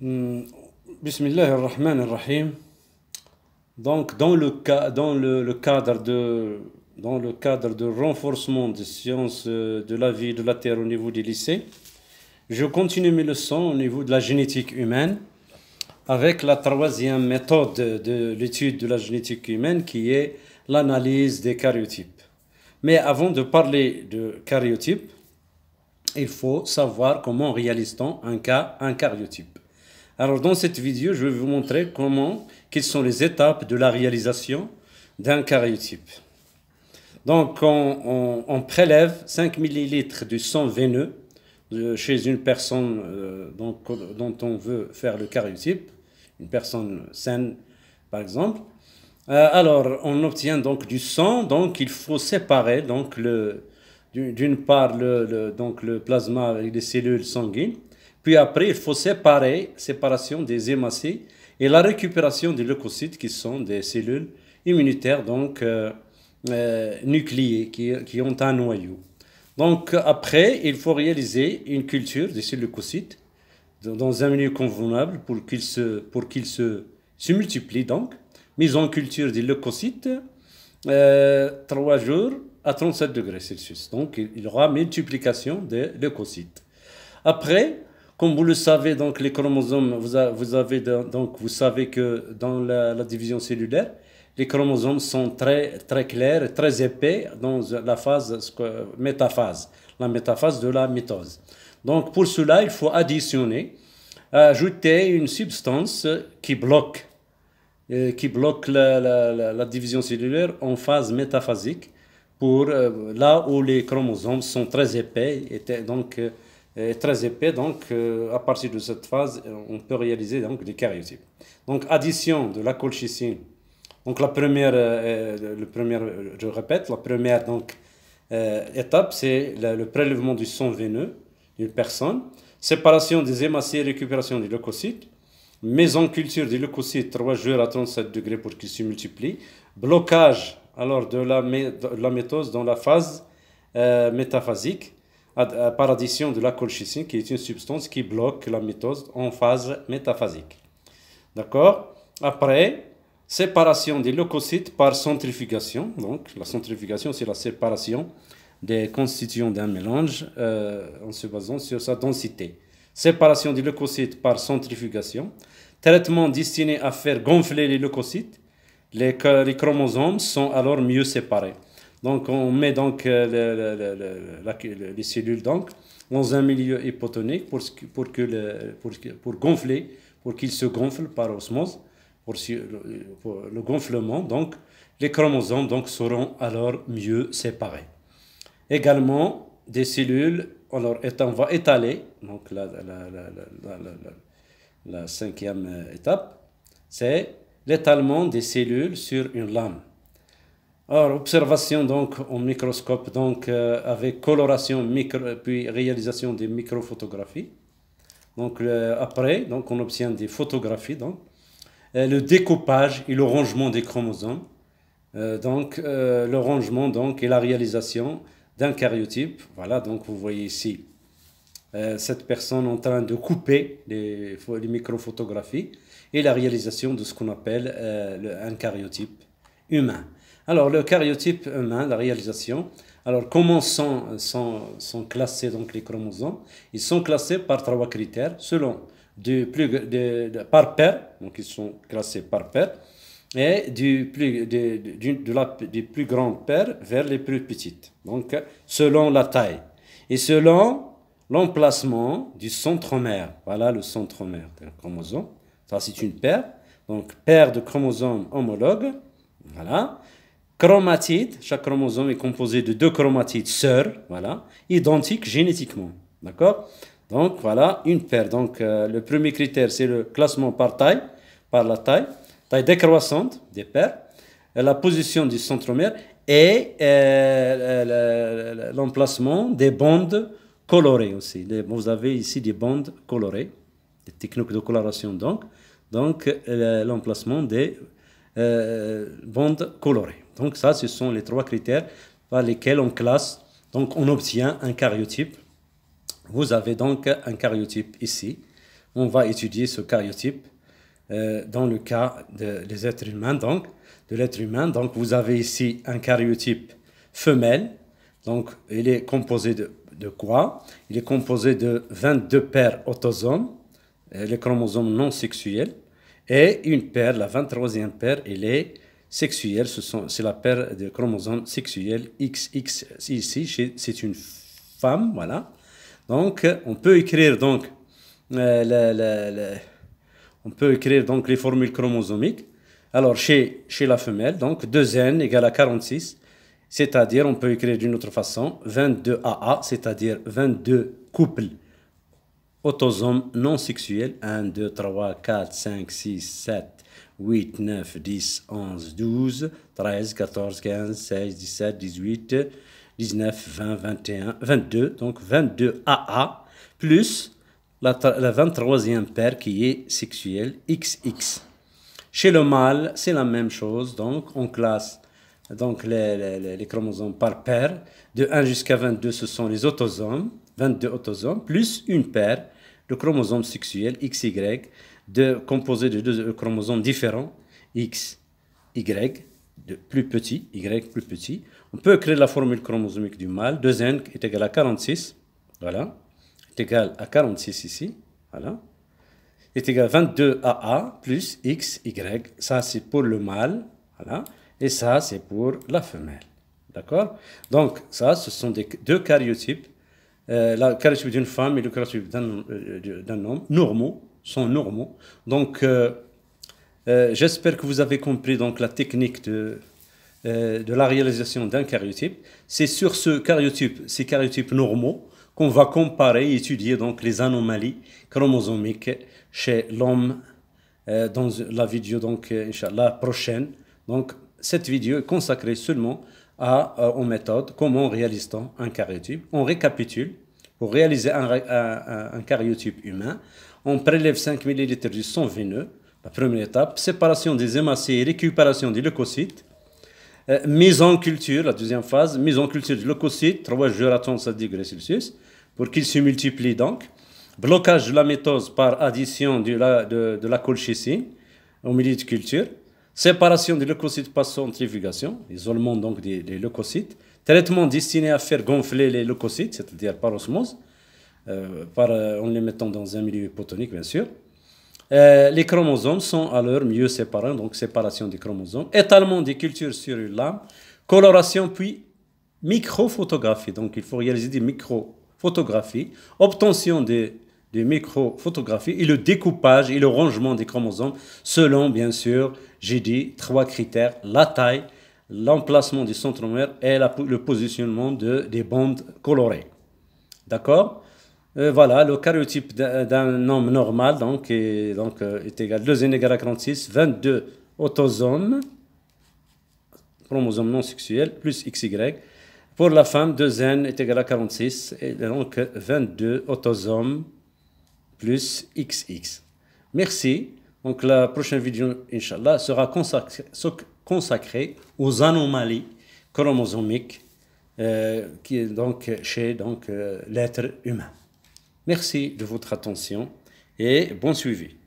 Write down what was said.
Hmm. Bismillah ar Donc, dans le, dans le, cadre de, dans le cadre de renforcement des sciences euh, de la vie de la Terre au niveau des lycées, je continue mes leçons au niveau de la génétique humaine avec la troisième méthode de l'étude de la génétique humaine qui est l'analyse des caryotypes Mais avant de parler de caryotypes, il faut savoir comment réalise-t-on un, cas, un karyotype. Alors dans cette vidéo, je vais vous montrer comment, quelles sont les étapes de la réalisation d'un karyotype. Donc on, prélève 5 millilitres de sang veineux euh, chez une personne euh, dont, on veut faire le karyotype, une personne saine par exemple. Euh, alors on obtient donc du sang, donc il faut séparer donc d'une part le, donc le plasma et les cellules sanguines puis après, il faut séparer, séparation des hémacées et la récupération des leucocytes qui sont des cellules immunitaires, donc euh, euh nucléées, qui, ont un noyau. Donc après, il faut réaliser une culture de ces leucocytes dans un milieu convenable pour qu'ils se, pour qu'ils se, multiplient. Donc, mise en culture des leucocytes, euh, 3 jours à 37 degrés Celsius. Donc, il y aura multiplication des leucocytes. Après, comme vous le savez, donc les chromosomes, vous, avez donc vous savez que dans la, division cellulaire, les chromosomes sont très très clairs, très épais dans la phase métaphase, la métaphase de la mitose. Donc pour cela, il faut additionner, ajouter une substance qui bloque euh, qui bloque la, division cellulaire en phase métaphasique, pour euh, là où les chromosomes sont très épais, donc euh, euh, est très épais. Donc, euh, à partir de cette phase, on peut réaliser donc, des karyotypes. Donc, addition de la colchicine. Donc, la première, euh, le je répète, la première donc, étape, c'est le prélèvement du sang veineux d'une personne, séparation des et récupération des leucocytes, mise en culture des leucocytes 3 jours à 37 degrés pour qu'ils se multiplient, blocage alors de la, la métose dans la phase métaphasique, euh, par addition de la colchicine, qui est une substance qui bloque la mitose en phase métaphasique. D'accord Après, séparation des leucocytes par centrifugation. Donc, la centrifugation, c'est la séparation des constituants d'un mélange euh, en se basant sur sa densité. Séparation des leucocytes par centrifugation. Traitement destiné à faire gonfler les leucocytes. les chromosomes sont alors mieux séparés. Donc on met donc euh, les cellules donc dans un milieu hypotonique pour, pour, pour, gonfler, pour qu'ils se gonflent par osmose, pour, le gonflement. Donc les chromosomes donc seront alors mieux séparés. Également des cellules, alors on va étaler donc la cinquième étape, c'est l'étalement des cellules sur une lame. Alors, observation donc au microscope, donc euh, avec coloration micro, puis réalisation des microphotographies. Donc après, donc on obtient des photographies, donc le découpage et le rangement des chromosomes, euh, donc euh, le rangement donc et la réalisation d'un cariotype. Voilà, donc vous voyez ici cette personne en train de couper les, les microphotographies et la réalisation de ce qu'on appelle un cariotype humain. Alors, le cariotype humain, la réalisation. Alors, comment sont, classés donc les chromosomes Ils sont classés par trois critères selon du plus, par paire, donc ils sont classés par paire, et du plus, de, de la, des plus grandes paires vers les plus petites, donc selon la taille et selon l'emplacement du centromère. Voilà le centromère des chromosome. Ça, c'est une paire. Donc, paire de chromosomes homologues. Voilà chromatides, chaque chromosome est composé de deux chromatides sœurs, voilà, identiques génétiquement. D'accord Donc voilà, une paire. Donc euh, le premier critère, c'est le classement par taille, par la taille, taille décroissante des paires, la position du centromère et euh, l'emplacement des bandes colorées aussi. Vous avez ici des bandes colorées, des techniques de coloration donc, donc euh, l'emplacement des bandes colorées. Donc ça, ce sont les trois critères par lesquels on classe, donc on obtient un cariotype. Vous avez donc un cariotype ici. On va étudier ce cariotype euh, dans le cas de, des êtres humains, donc de l'être humain. Donc vous avez ici un cariotype femelle. Donc il est composé de, quoi Il est composé de 22 paires autosomes, euh, les chromosomes non sexuels, et une paire, la 23e paire, elle est sont c'est la paire de chromosomes sexuels XX ici, c'est une femme, voilà. Donc, on peut écrire donc, euh, on peut écrire donc les formules chromosomiques. Alors, chez, chez la femelle, donc 2N égale à 46, c'est-à-dire, on peut écrire d'une autre façon, 22AA, c'est-à-dire 22 couples autosomes non sexuels 1, 2, 3, 4, 5, 6, 7, 8, 9, 10, 11, 12, 13, 14, 15, 16, 17, 18, 19, 20, 21, 22, donc 22 AA, plus la, 23e paire qui est sexuelle XX. Chez le mâle, c'est la même chose, donc on classe donc les, les chromosomes par paire. De 1 jusqu'à 22, ce sont les autosomes. 22 autosomes, plus une paire de chromosomes sexuels XY, de, composés de deux euh, chromosomes différents, X, Y, de plus petit, Y plus petit. On peut créer la formule chromosomique du mâle. 2N est égal à 46, voilà, est égal à 46 ici, voilà, est égal à 22AA plus XY. Ça, c'est pour le mâle, voilà, et ça, c'est pour la femelle. D'accord Donc, ça, ce sont des, deux cariotypes euh, la caractéristique d'une femme et le caractéristique euh, d'un homme, normaux, sont normaux. Donc, euh, j'espère que vous avez compris donc, la technique de, de la réalisation d'un cariotype. C'est sur ce cariotype, ces cariotypes normaux, qu'on va comparer et étudier donc les anomalies chromosomiques chez l'homme dans la vidéo donc, la prochaine. Donc cette vidéo est consacrée seulement à, euh, aux comment réalise-t-on un cariotype. On récapitule. Pour réaliser un, un, cariotype humain, on prélève 5 ml du sang veineux. La première étape, séparation des hémacées et récupération des leucocytes. Euh, mise en culture, la deuxième phase, mise en culture du leucocyte, 3 jours 37 degrés Celsius, pour qu'il se multiplie donc. Blocage de la métose par addition de la, de la colchicine au milieu de culture séparation des leucocytes par centrifugation, isolement donc des, leucocytes, traitement destiné à faire gonfler les leucocytes, c'est-à-dire par osmose, euh, euh, en les mettant dans un milieu hypotonique bien sûr. Euh, les chromosomes sont alors mieux séparés, donc séparation des chromosomes, étalement des cultures sur une lame, coloration puis microphotographie, donc il faut réaliser des microphotographies, obtention des des microphotographie et le découpage et le rangement des chromosomes selon, bien sûr, j'ai dit, trois critères, la taille, l'emplacement du centromère et le positionnement de, des bandes colorées. D'accord euh, Voilà, le cariotype d'un homme normal donc, est, donc, euh, est égal à 2 n égale à 46, 22 autosomes, chromosomes non sexuels, plus XY. Pour la femme, 2N est égal à 46, et donc 22 autosomes plus XX. Merci. Donc la prochaine vidéo, Inch'Allah, sera consacrée, aux anomalies chromosomiques euh, qui est donc chez donc, euh, l'être humain. Merci de votre attention et bon suivi.